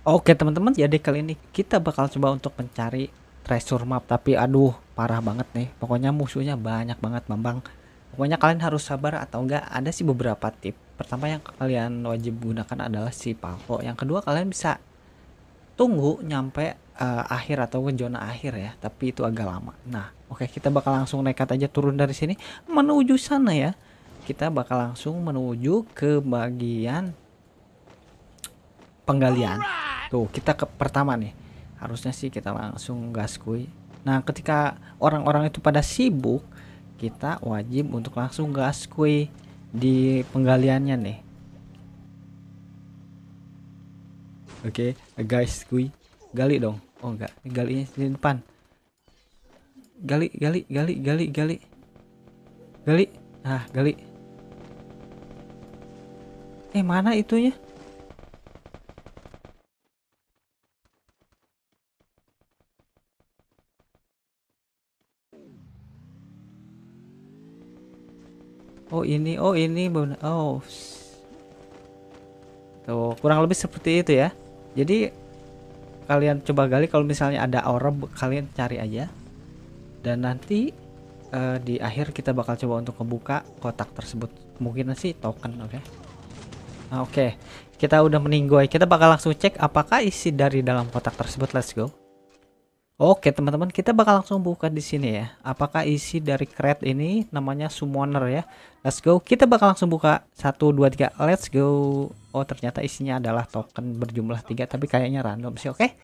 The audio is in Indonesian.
Oke teman-teman, jadi kali ini kita bakal coba untuk mencari treasure map. Tapi aduh, parah banget nih. Pokoknya musuhnya banyak banget, Bambang. Pokoknya kalian harus sabar atau enggak, ada sih beberapa tip. Pertama yang kalian wajib gunakan adalah si palko. Yang kedua kalian bisa tunggu nyampe uh, akhir atau ke zona akhir ya, tapi itu agak lama. Nah, oke kita bakal langsung nekat aja turun dari sini menuju sana ya. Kita bakal langsung menuju ke bagian penggalian. Tuh, kita ke pertama nih. Harusnya sih kita langsung gas kuy. Nah, ketika orang-orang itu pada sibuk, kita wajib untuk langsung gas kuy di penggaliannya nih. Oke, okay, guys, kuy. Gali dong. Oh enggak, galinya di depan. Gali, gali, gali, gali, gali. Gali. ah gali. Eh, mana itunya? oh ini oh ini oh tuh kurang lebih seperti itu ya jadi kalian coba gali kalau misalnya ada orb kalian cari aja dan nanti uh, di akhir kita bakal coba untuk membuka kotak tersebut kemungkinan sih token oke okay? nah, oke okay. kita udah meninggoy kita bakal langsung cek apakah isi dari dalam kotak tersebut let's go Oke teman-teman, kita bakal langsung buka di sini ya. Apakah isi dari crate ini namanya summoner ya? Let's go. Kita bakal langsung buka satu dua tiga Let's go. Oh, ternyata isinya adalah token berjumlah tiga tapi kayaknya random sih, oke? Okay?